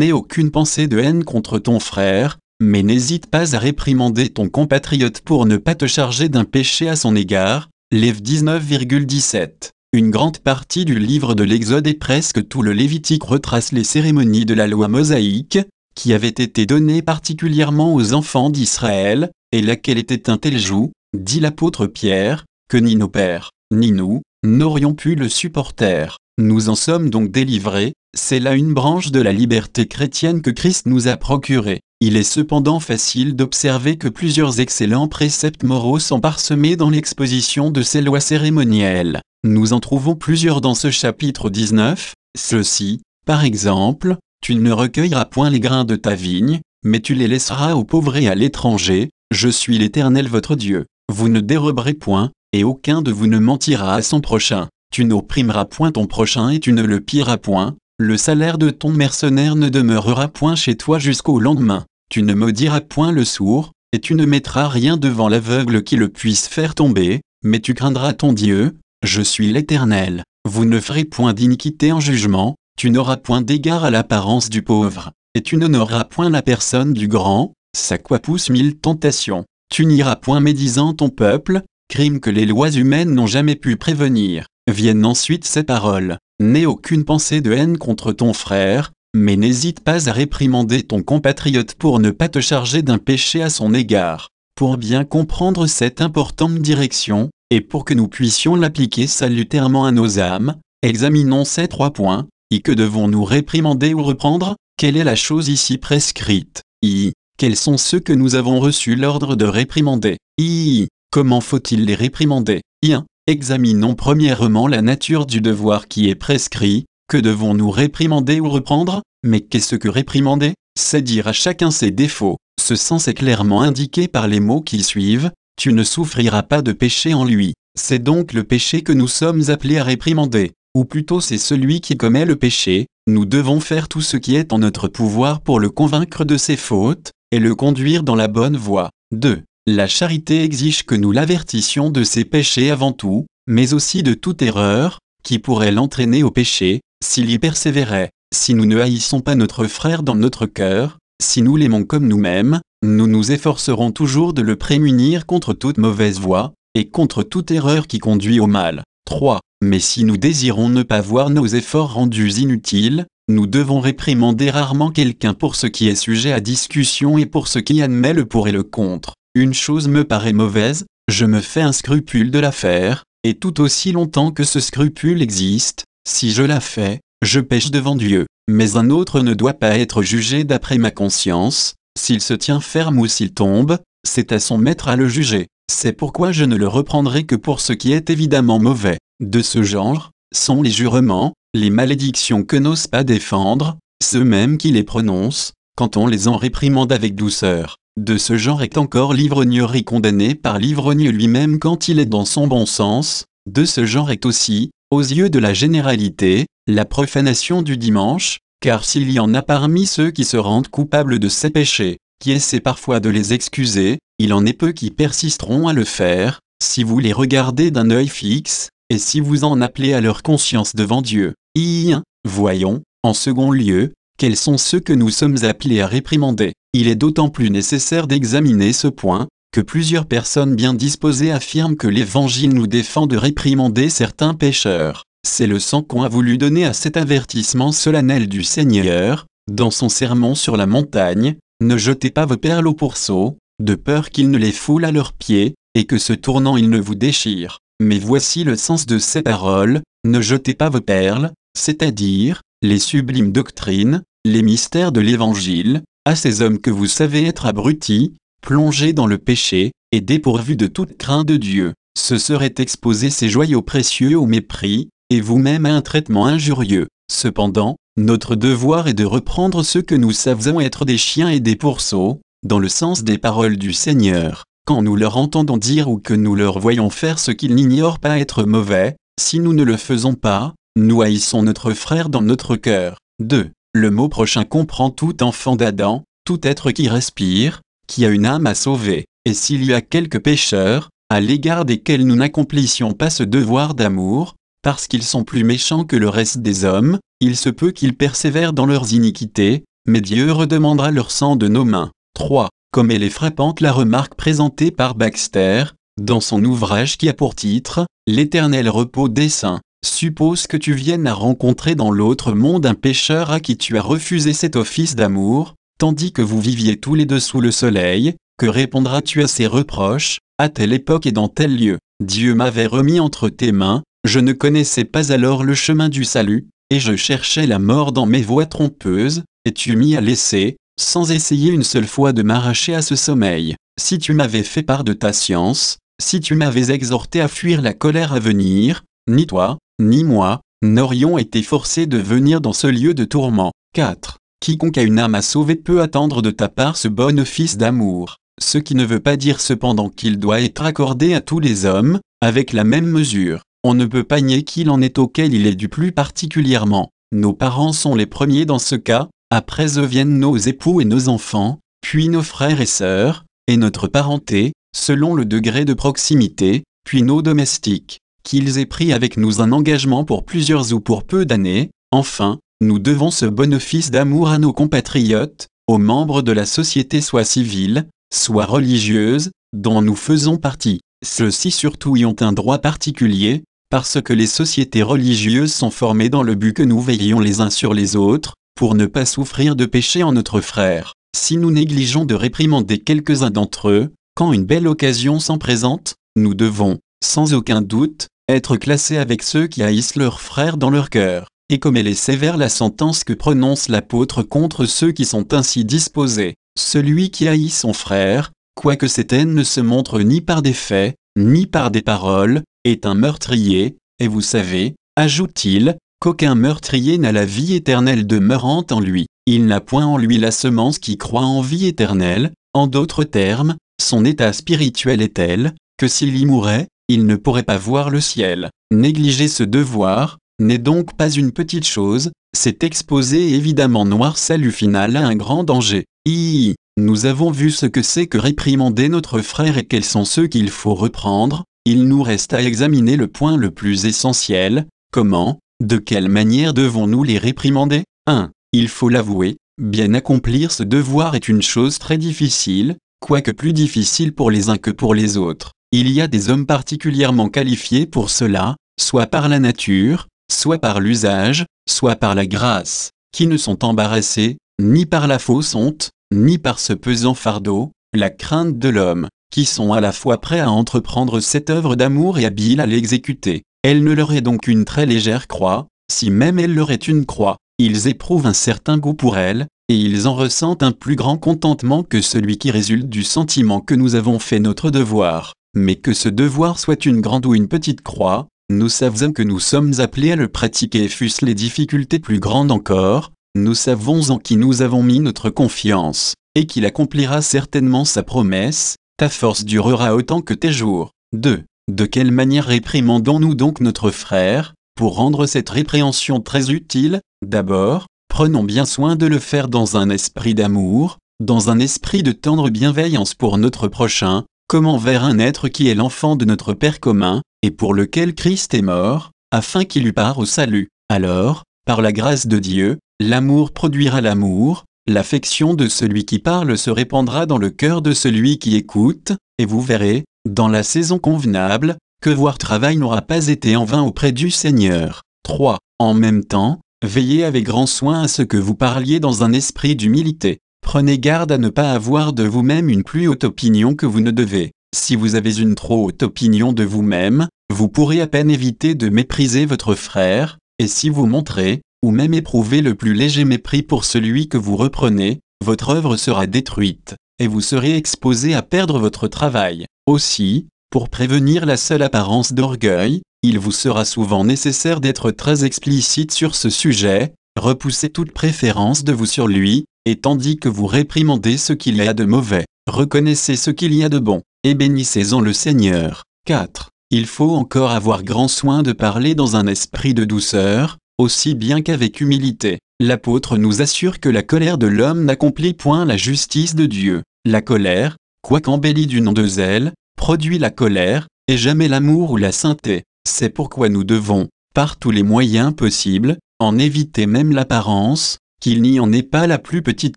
n'aie aucune pensée de haine contre ton frère, mais n'hésite pas à réprimander ton compatriote pour ne pas te charger d'un péché à son égard. Lève 19,17. Une grande partie du livre de l'Exode et presque tout le Lévitique retrace les cérémonies de la loi mosaïque, qui avait été donnée particulièrement aux enfants d'Israël, et laquelle était un tel joug, dit l'apôtre Pierre, que ni nos pères, ni nous, n'aurions pu le supporter. Nous en sommes donc délivrés, c'est là une branche de la liberté chrétienne que Christ nous a procurée. Il est cependant facile d'observer que plusieurs excellents préceptes moraux sont parsemés dans l'exposition de ces lois cérémonielles. Nous en trouvons plusieurs dans ce chapitre 19, Ceci, par exemple, tu ne recueilleras point les grains de ta vigne, mais tu les laisseras aux pauvres et à l'étranger, je suis l'Éternel votre Dieu. Vous ne déroberez point, et aucun de vous ne mentira à son prochain. Tu n'opprimeras point ton prochain et tu ne le pilleras point, le salaire de ton mercenaire ne demeurera point chez toi jusqu'au lendemain. Tu ne maudiras point le sourd, et tu ne mettras rien devant l'aveugle qui le puisse faire tomber, mais tu craindras ton Dieu, je suis l'Éternel. Vous ne ferez point d'iniquité en jugement, tu n'auras point d'égard à l'apparence du pauvre, et tu n'honoreras point la personne du grand, ça quoi pousse mille tentations. Tu n'iras point médisant ton peuple, crime que les lois humaines n'ont jamais pu prévenir. Viennent ensuite ces paroles. N'aie aucune pensée de haine contre ton frère, mais n'hésite pas à réprimander ton compatriote pour ne pas te charger d'un péché à son égard. Pour bien comprendre cette importante direction, et pour que nous puissions l'appliquer salutairement à nos âmes, examinons ces trois points, et que devons-nous réprimander ou reprendre, quelle est la chose ici prescrite, i, quels sont ceux que nous avons reçu l'ordre de réprimander, i, comment faut-il les réprimander, i, Examinons premièrement la nature du devoir qui est prescrit, que devons-nous réprimander ou reprendre Mais qu'est-ce que réprimander C'est dire à chacun ses défauts. Ce sens est clairement indiqué par les mots qui suivent, tu ne souffriras pas de péché en lui. C'est donc le péché que nous sommes appelés à réprimander, ou plutôt c'est celui qui commet le péché, nous devons faire tout ce qui est en notre pouvoir pour le convaincre de ses fautes, et le conduire dans la bonne voie. 2. La charité exige que nous l'avertissions de ses péchés avant tout, mais aussi de toute erreur, qui pourrait l'entraîner au péché, s'il y persévérait. Si nous ne haïssons pas notre frère dans notre cœur, si nous l'aimons comme nous-mêmes, nous nous efforcerons toujours de le prémunir contre toute mauvaise voie, et contre toute erreur qui conduit au mal. 3. Mais si nous désirons ne pas voir nos efforts rendus inutiles, nous devons réprimander rarement quelqu'un pour ce qui est sujet à discussion et pour ce qui admet le pour et le contre une chose me paraît mauvaise, je me fais un scrupule de la faire, et tout aussi longtemps que ce scrupule existe, si je la fais, je pêche devant Dieu. Mais un autre ne doit pas être jugé d'après ma conscience, s'il se tient ferme ou s'il tombe, c'est à son maître à le juger. C'est pourquoi je ne le reprendrai que pour ce qui est évidemment mauvais. De ce genre, sont les jurements, les malédictions que n'osent pas défendre, ceux mêmes qui les prononcent, quand on les en réprimande avec douceur de ce genre est encore l'ivrognerie condamnée par l'ivrogne lui-même quand il est dans son bon sens, de ce genre est aussi, aux yeux de la généralité, la profanation du dimanche, car s'il y en a parmi ceux qui se rendent coupables de ces péchés, qui essaient parfois de les excuser, il en est peu qui persisteront à le faire, si vous les regardez d'un œil fixe, et si vous en appelez à leur conscience devant Dieu. I. Voyons, en second lieu, quels sont ceux que nous sommes appelés à réprimander. Il est d'autant plus nécessaire d'examiner ce point, que plusieurs personnes bien disposées affirment que l'Évangile nous défend de réprimander certains pécheurs. C'est le sang qu'on a voulu donner à cet avertissement solennel du Seigneur, dans son sermon sur la montagne, Ne jetez pas vos perles aux pourceaux, de peur qu'ils ne les foulent à leurs pieds, et que se tournant ils ne vous déchirent. Mais voici le sens de ces paroles, Ne jetez pas vos perles, c'est-à-dire, les sublimes doctrines, les mystères de l'Évangile, à ces hommes que vous savez être abrutis, plongés dans le péché, et dépourvus de toute crainte de Dieu, ce serait exposer ces joyaux précieux au mépris, et vous-même à un traitement injurieux. Cependant, notre devoir est de reprendre ce que nous savons être des chiens et des pourceaux, dans le sens des paroles du Seigneur. Quand nous leur entendons dire ou que nous leur voyons faire ce qu'ils n'ignorent pas être mauvais, si nous ne le faisons pas, nous haïssons notre frère dans notre cœur. 2. Le mot prochain comprend tout enfant d'Adam, tout être qui respire, qui a une âme à sauver, et s'il y a quelques pécheurs, à l'égard desquels nous n'accomplissions pas ce devoir d'amour, parce qu'ils sont plus méchants que le reste des hommes, il se peut qu'ils persévèrent dans leurs iniquités, mais Dieu redemandera leur sang de nos mains. 3. Comme elle est frappante la remarque présentée par Baxter, dans son ouvrage qui a pour titre L'éternel repos des saints. Suppose que tu viennes à rencontrer dans l'autre monde un pécheur à qui tu as refusé cet office d'amour, tandis que vous viviez tous les deux sous le soleil, que répondras-tu à ses reproches À telle époque et dans tel lieu, Dieu m'avait remis entre tes mains, je ne connaissais pas alors le chemin du salut, et je cherchais la mort dans mes voies trompeuses, et tu m'y as laissé, sans essayer une seule fois de m'arracher à ce sommeil. Si tu m'avais fait part de ta science, si tu m'avais exhorté à fuir la colère à venir, ni toi, ni moi, n'aurions été forcés de venir dans ce lieu de tourment. 4. Quiconque a une âme à sauver peut attendre de ta part ce bon office d'amour, ce qui ne veut pas dire cependant qu'il doit être accordé à tous les hommes, avec la même mesure. On ne peut pas nier qu'il en est auquel il est du plus particulièrement. Nos parents sont les premiers dans ce cas, après eux viennent nos époux et nos enfants, puis nos frères et sœurs, et notre parenté, selon le degré de proximité, puis nos domestiques qu'ils aient pris avec nous un engagement pour plusieurs ou pour peu d'années, enfin, nous devons ce bon office d'amour à nos compatriotes, aux membres de la société soit civile, soit religieuse, dont nous faisons partie. Ceux-ci surtout y ont un droit particulier, parce que les sociétés religieuses sont formées dans le but que nous veillions les uns sur les autres, pour ne pas souffrir de péché en notre frère. Si nous négligeons de réprimander quelques-uns d'entre eux, quand une belle occasion s'en présente, nous devons, sans aucun doute, être classé avec ceux qui haïssent leurs frères dans leur cœur, et comme elle est sévère la sentence que prononce l'apôtre contre ceux qui sont ainsi disposés, celui qui haït son frère, quoique cette haine ne se montre ni par des faits, ni par des paroles, est un meurtrier, et vous savez, ajoute-t-il, qu'aucun meurtrier n'a la vie éternelle demeurante en lui, il n'a point en lui la semence qui croit en vie éternelle, en d'autres termes, son état spirituel est tel, que s'il y mourait, il ne pourrait pas voir le ciel. Négliger ce devoir n'est donc pas une petite chose, c'est exposer évidemment noir salut final à un grand danger. I. Nous avons vu ce que c'est que réprimander notre frère et quels sont ceux qu'il faut reprendre, il nous reste à examiner le point le plus essentiel, comment, de quelle manière devons-nous les réprimander 1. Il faut l'avouer, bien accomplir ce devoir est une chose très difficile, quoique plus difficile pour les uns que pour les autres. Il y a des hommes particulièrement qualifiés pour cela, soit par la nature, soit par l'usage, soit par la grâce, qui ne sont embarrassés, ni par la fausse honte, ni par ce pesant fardeau, la crainte de l'homme, qui sont à la fois prêts à entreprendre cette œuvre d'amour et habiles à l'exécuter. Elle ne leur est donc une très légère croix, si même elle leur est une croix, ils éprouvent un certain goût pour elle, et ils en ressentent un plus grand contentement que celui qui résulte du sentiment que nous avons fait notre devoir. Mais que ce devoir soit une grande ou une petite croix, nous savons que nous sommes appelés à le pratiquer et fussent les difficultés plus grandes encore, nous savons en qui nous avons mis notre confiance, et qu'il accomplira certainement sa promesse, ta force durera autant que tes jours. 2. De quelle manière réprimandons-nous donc notre frère, pour rendre cette répréhension très utile D'abord, prenons bien soin de le faire dans un esprit d'amour, dans un esprit de tendre bienveillance pour notre prochain, Comment vers un être qui est l'enfant de notre Père commun, et pour lequel Christ est mort, afin qu'il lui part au salut. Alors, par la grâce de Dieu, l'amour produira l'amour, l'affection de celui qui parle se répandra dans le cœur de celui qui écoute, et vous verrez, dans la saison convenable, que voir travail n'aura pas été en vain auprès du Seigneur. 3. En même temps, veillez avec grand soin à ce que vous parliez dans un esprit d'humilité, Prenez garde à ne pas avoir de vous-même une plus haute opinion que vous ne devez. Si vous avez une trop haute opinion de vous-même, vous pourrez à peine éviter de mépriser votre frère, et si vous montrez, ou même éprouvez le plus léger mépris pour celui que vous reprenez, votre œuvre sera détruite, et vous serez exposé à perdre votre travail. Aussi, pour prévenir la seule apparence d'orgueil, il vous sera souvent nécessaire d'être très explicite sur ce sujet, repoussez toute préférence de vous sur lui, et tandis que vous réprimandez ce qu'il y a de mauvais, reconnaissez ce qu'il y a de bon, et bénissez-en le Seigneur. 4. Il faut encore avoir grand soin de parler dans un esprit de douceur, aussi bien qu'avec humilité. L'apôtre nous assure que la colère de l'homme n'accomplit point la justice de Dieu. La colère, quoique embellie du nom de zèle, produit la colère, et jamais l'amour ou la sainteté. C'est pourquoi nous devons, par tous les moyens possibles, en éviter même l'apparence, qu'il n'y en ait pas la plus petite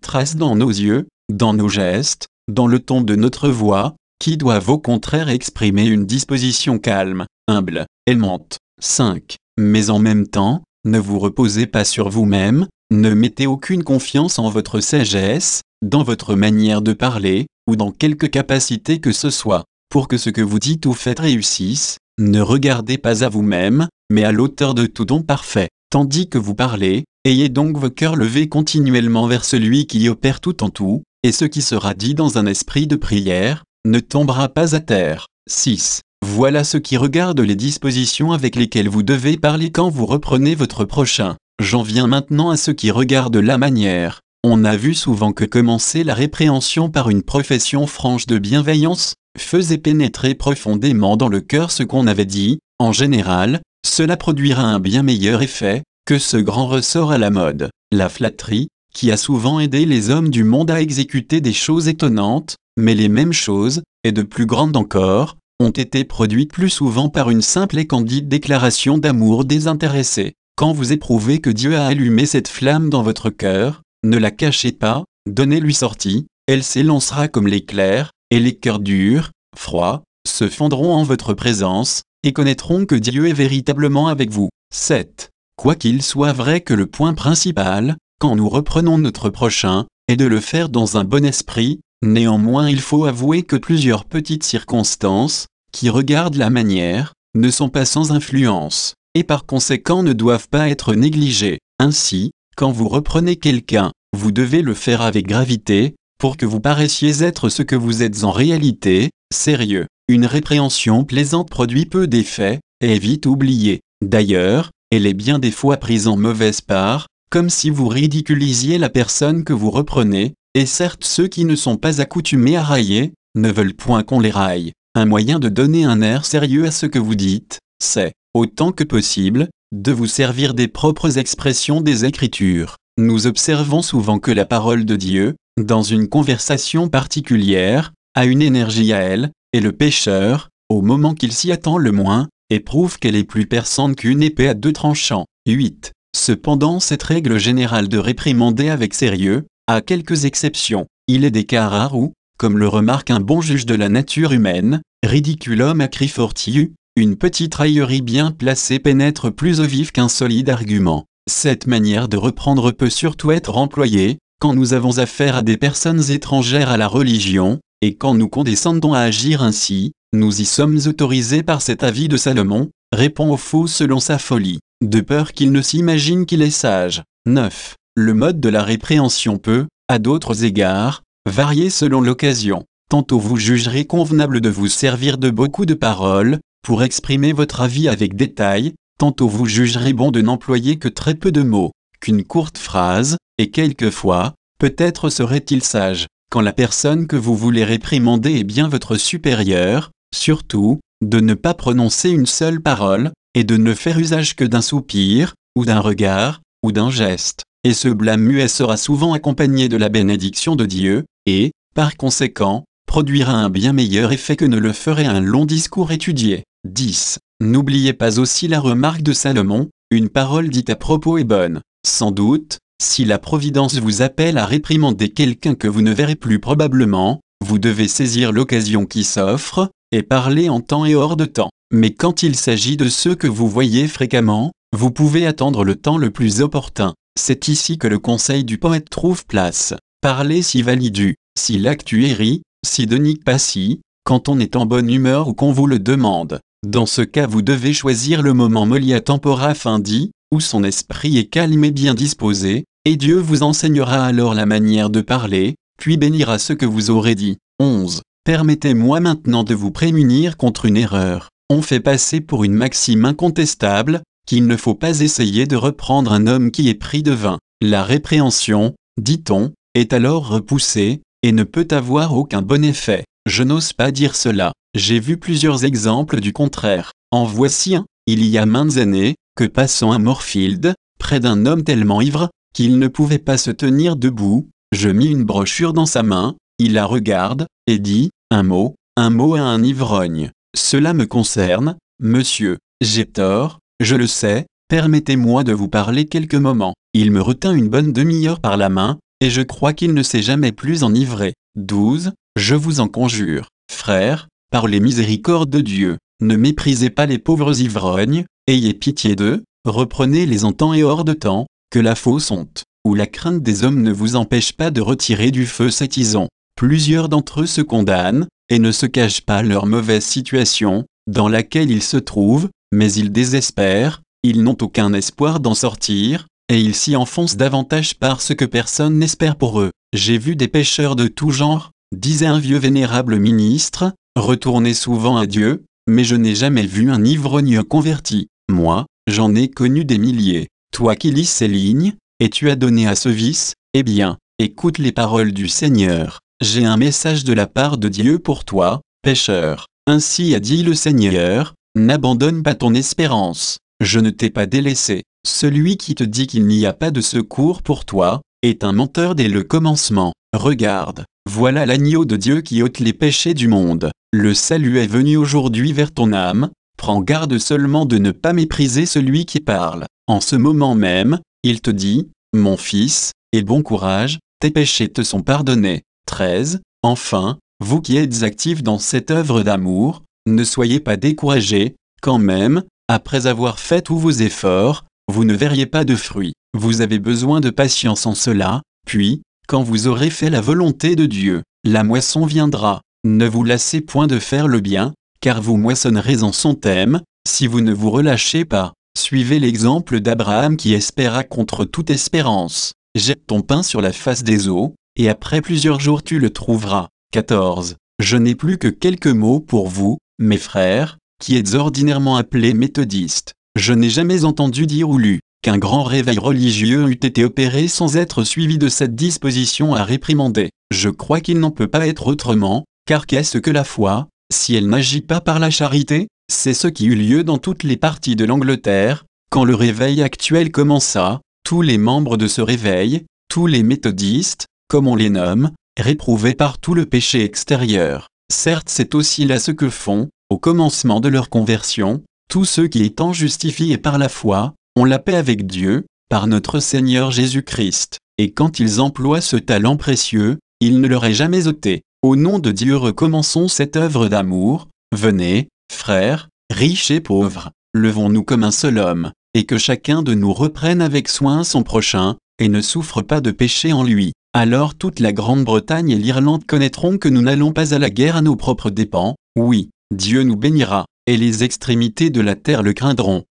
trace dans nos yeux, dans nos gestes, dans le ton de notre voix, qui doivent au contraire exprimer une disposition calme, humble, aimante. 5. Mais en même temps, ne vous reposez pas sur vous-même, ne mettez aucune confiance en votre sagesse, dans votre manière de parler, ou dans quelque capacité que ce soit, pour que ce que vous dites ou faites réussisse, ne regardez pas à vous-même, mais à l'auteur de tout don parfait, tandis que vous parlez, Ayez donc vos cœurs levés continuellement vers celui qui opère tout en tout, et ce qui sera dit dans un esprit de prière, ne tombera pas à terre. 6. Voilà ce qui regarde les dispositions avec lesquelles vous devez parler quand vous reprenez votre prochain. J'en viens maintenant à ce qui regarde la manière. On a vu souvent que commencer la répréhension par une profession franche de bienveillance faisait pénétrer profondément dans le cœur ce qu'on avait dit, en général, cela produira un bien meilleur effet, que ce grand ressort à la mode, la flatterie, qui a souvent aidé les hommes du monde à exécuter des choses étonnantes, mais les mêmes choses, et de plus grandes encore, ont été produites plus souvent par une simple et candide déclaration d'amour désintéressée. Quand vous éprouvez que Dieu a allumé cette flamme dans votre cœur, ne la cachez pas, donnez-lui sortie, elle s'élancera comme l'éclair, et les cœurs durs, froids, se fondront en votre présence, et connaîtront que Dieu est véritablement avec vous. 7. Quoiqu'il soit vrai que le point principal, quand nous reprenons notre prochain, est de le faire dans un bon esprit, néanmoins il faut avouer que plusieurs petites circonstances, qui regardent la manière, ne sont pas sans influence, et par conséquent ne doivent pas être négligées. Ainsi, quand vous reprenez quelqu'un, vous devez le faire avec gravité, pour que vous paraissiez être ce que vous êtes en réalité, sérieux. Une répréhension plaisante produit peu d'effets, et est vite oubliée. D'ailleurs, elle est bien des fois prise en mauvaise part, comme si vous ridiculisiez la personne que vous reprenez, et certes ceux qui ne sont pas accoutumés à railler, ne veulent point qu'on les raille. Un moyen de donner un air sérieux à ce que vous dites, c'est, autant que possible, de vous servir des propres expressions des Écritures. Nous observons souvent que la parole de Dieu, dans une conversation particulière, a une énergie à elle, et le pécheur, au moment qu'il s'y attend le moins, prouve qu'elle est plus perçante qu'une épée à deux tranchants. 8. Cependant cette règle générale de réprimander avec sérieux, à quelques exceptions, il est des cas rares où, comme le remarque un bon juge de la nature humaine, ridiculum fortiu, une petite raillerie bien placée pénètre plus au vif qu'un solide argument. Cette manière de reprendre peut surtout être employée, quand nous avons affaire à des personnes étrangères à la religion, et quand nous condescendons à agir ainsi, nous y sommes autorisés par cet avis de Salomon, répond au faux selon sa folie, de peur qu'il ne s'imagine qu'il est sage. 9. Le mode de la répréhension peut, à d'autres égards, varier selon l'occasion. Tantôt vous jugerez convenable de vous servir de beaucoup de paroles, pour exprimer votre avis avec détail, tantôt vous jugerez bon de n'employer que très peu de mots, qu'une courte phrase, et quelquefois, peut-être serait-il sage, quand la personne que vous voulez réprimander est bien votre supérieur, surtout, de ne pas prononcer une seule parole, et de ne faire usage que d'un soupir, ou d'un regard, ou d'un geste, et ce blâme muet sera souvent accompagné de la bénédiction de Dieu, et, par conséquent, produira un bien meilleur effet que ne le ferait un long discours étudié. 10. N'oubliez pas aussi la remarque de Salomon, une parole dite à propos est bonne. Sans doute, si la Providence vous appelle à réprimander quelqu'un que vous ne verrez plus probablement, vous devez saisir l'occasion qui s'offre, et parler en temps et hors de temps. Mais quand il s'agit de ceux que vous voyez fréquemment, vous pouvez attendre le temps le plus opportun. C'est ici que le conseil du poète trouve place. Parlez si validu, si ri, si Denis Passy, quand on est en bonne humeur ou qu'on vous le demande. Dans ce cas, vous devez choisir le moment molia tempora dit, où son esprit est calme et bien disposé, et Dieu vous enseignera alors la manière de parler, puis bénira ce que vous aurez dit. 11. Permettez-moi maintenant de vous prémunir contre une erreur. On fait passer pour une maxime incontestable qu'il ne faut pas essayer de reprendre un homme qui est pris de vin. La répréhension, dit-on, est alors repoussée et ne peut avoir aucun bon effet. Je n'ose pas dire cela. J'ai vu plusieurs exemples du contraire. En voici un. Il y a maintes années, que passant à Morfield, près d'un homme tellement ivre, qu'il ne pouvait pas se tenir debout, je mis une brochure dans sa main, il la regarde, et dit, un mot, un mot à un ivrogne. Cela me concerne, monsieur, j'ai tort, je le sais, permettez-moi de vous parler quelques moments. Il me retint une bonne demi-heure par la main, et je crois qu'il ne s'est jamais plus enivré. 12. Je vous en conjure, frère, par les miséricordes de Dieu, ne méprisez pas les pauvres ivrognes, ayez pitié d'eux, reprenez-les en temps et hors de temps, que la fausse honte, où la crainte des hommes ne vous empêche pas de retirer du feu cet ison. Plusieurs d'entre eux se condamnent, et ne se cachent pas leur mauvaise situation, dans laquelle ils se trouvent, mais ils désespèrent, ils n'ont aucun espoir d'en sortir, et ils s'y enfoncent davantage parce que personne n'espère pour eux. J'ai vu des pêcheurs de tout genre, disait un vieux vénérable ministre, retourner souvent à Dieu, mais je n'ai jamais vu un ivrogne converti. Moi, j'en ai connu des milliers. Toi qui lis ces lignes, et tu as donné à ce vice, eh bien, écoute les paroles du Seigneur. J'ai un message de la part de Dieu pour toi, pécheur. Ainsi a dit le Seigneur, n'abandonne pas ton espérance, je ne t'ai pas délaissé. Celui qui te dit qu'il n'y a pas de secours pour toi, est un menteur dès le commencement. Regarde, voilà l'agneau de Dieu qui ôte les péchés du monde. Le salut est venu aujourd'hui vers ton âme, prends garde seulement de ne pas mépriser celui qui parle. En ce moment même, il te dit, Mon fils, et bon courage, tes péchés te sont pardonnés. 13. Enfin, vous qui êtes actifs dans cette œuvre d'amour, ne soyez pas découragés, quand même, après avoir fait tous vos efforts, vous ne verriez pas de fruits. Vous avez besoin de patience en cela, puis, quand vous aurez fait la volonté de Dieu, la moisson viendra. Ne vous lassez point de faire le bien, car vous moissonnerez en son thème, si vous ne vous relâchez pas. Suivez l'exemple d'Abraham qui espéra contre toute espérance. Jette ton pain sur la face des eaux, et après plusieurs jours tu le trouveras. 14. Je n'ai plus que quelques mots pour vous, mes frères, qui êtes ordinairement appelés méthodistes. Je n'ai jamais entendu dire ou lu qu'un grand réveil religieux eût été opéré sans être suivi de cette disposition à réprimander. Je crois qu'il n'en peut pas être autrement, car qu'est-ce que la foi, si elle n'agit pas par la charité c'est ce qui eut lieu dans toutes les parties de l'Angleterre, quand le réveil actuel commença, tous les membres de ce réveil, tous les méthodistes, comme on les nomme, réprouvés par tout le péché extérieur. Certes c'est aussi là ce que font, au commencement de leur conversion, tous ceux qui étant justifiés par la foi, ont la paix avec Dieu, par notre Seigneur Jésus-Christ, et quand ils emploient ce talent précieux, il ne leur est jamais ôté. Au nom de Dieu recommençons cette œuvre d'amour, venez, Frères, riches et pauvres, levons-nous comme un seul homme, et que chacun de nous reprenne avec soin son prochain, et ne souffre pas de péché en lui. Alors toute la Grande-Bretagne et l'Irlande connaîtront que nous n'allons pas à la guerre à nos propres dépens. Oui, Dieu nous bénira, et les extrémités de la terre le craindront.